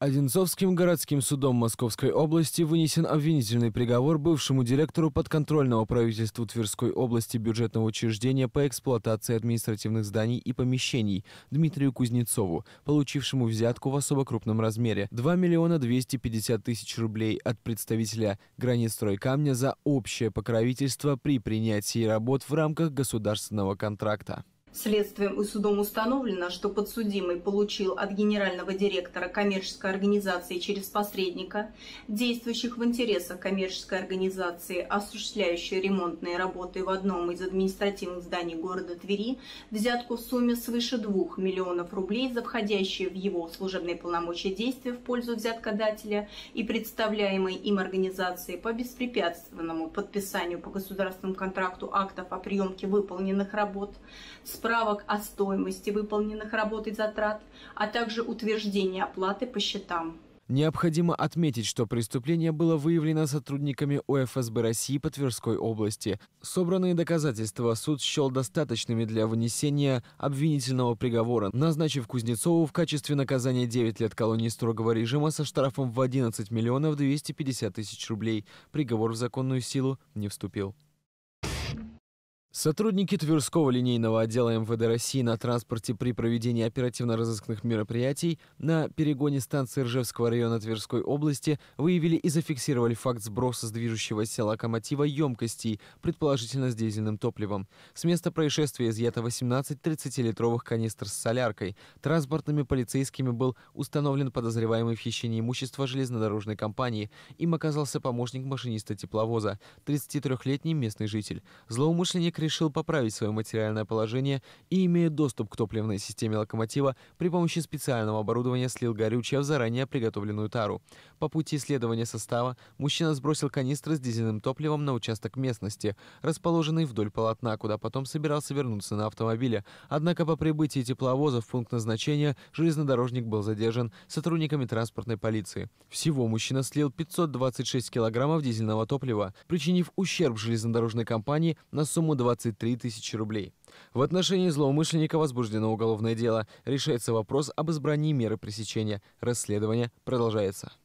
Одинцовским городским судом Московской области вынесен обвинительный приговор бывшему директору подконтрольного правительству Тверской области бюджетного учреждения по эксплуатации административных зданий и помещений Дмитрию Кузнецову, получившему взятку в особо крупном размере 2 миллиона 250 тысяч рублей от представителя «Гранитстройкамня» за общее покровительство при принятии работ в рамках государственного контракта. Следствием и судом установлено, что подсудимый получил от генерального директора коммерческой организации через посредника, действующих в интересах коммерческой организации, осуществляющей ремонтные работы в одном из административных зданий города Твери, взятку в сумме свыше 2 миллионов рублей за входящие в его служебные полномочия действия в пользу взяткодателя и представляемой им организации по беспрепятственному подписанию по государственному контракту актов о приемке выполненных работ с справок о стоимости выполненных работ и затрат, а также утверждение оплаты по счетам. Необходимо отметить, что преступление было выявлено сотрудниками УФСБ России по Тверской области. Собранные доказательства суд счел достаточными для вынесения обвинительного приговора, назначив Кузнецову в качестве наказания 9 лет колонии строгого режима со штрафом в 11 миллионов 250 тысяч рублей. Приговор в законную силу не вступил. Сотрудники Тверского линейного отдела МВД России на транспорте при проведении оперативно-розыскных мероприятий на перегоне станции Ржевского района Тверской области выявили и зафиксировали факт сброса с движущегося локомотива емкостей, предположительно с дизельным топливом. С места происшествия изъято 18 30-литровых канистр с соляркой. Транспортными полицейскими был установлен подозреваемый в хищении имущества железнодорожной компании. Им оказался помощник машиниста тепловоза, 33-летний местный житель. Злоумышленник решил поправить свое материальное положение и, имея доступ к топливной системе локомотива, при помощи специального оборудования слил горючее в заранее приготовленную тару. По пути исследования состава мужчина сбросил канистры с дизельным топливом на участок местности, расположенный вдоль полотна, куда потом собирался вернуться на автомобиле. Однако по прибытии тепловоза в пункт назначения железнодорожник был задержан сотрудниками транспортной полиции. Всего мужчина слил 526 килограммов дизельного топлива, причинив ущерб железнодорожной компании на сумму 20 23 тысячи рублей. В отношении злоумышленника возбуждено уголовное дело. Решается вопрос об избрании меры пресечения. Расследование продолжается.